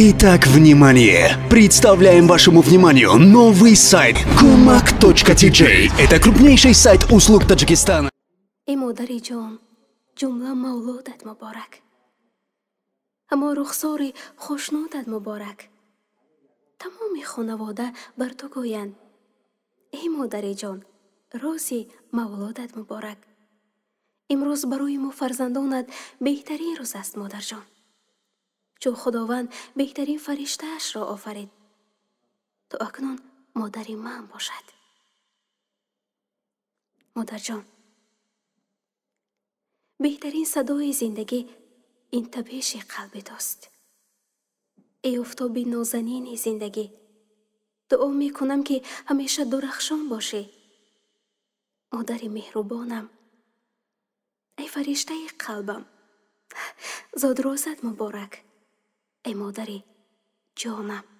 Итак, внимание! Представляем вашему вниманию новый сайт kumak.tj. Это крупнейший сайт услуг Таджикистана. эмодари ҷон ҷумла ад муборак аммо рухсори хушнудат муборак тамоми хонавода бар ту гӯянд эй рози ҷон ад мавлудат муборак имрӯз барои мо фарзандонат беҳтарин рӯз аст модарҷон чун худованд беҳтарин фариштаашро офаред то акнун модари ман бошад модарҷон беҳтарин садои зиндагӣ ин табеши қалби тост эй офтоби нозанини зиндагӣ дуо мекунам ки ҳамеша дурахшон бошӣ модари меҳрубонам ай фариштаи қалбам зодрӯзат муборак e modari Giona.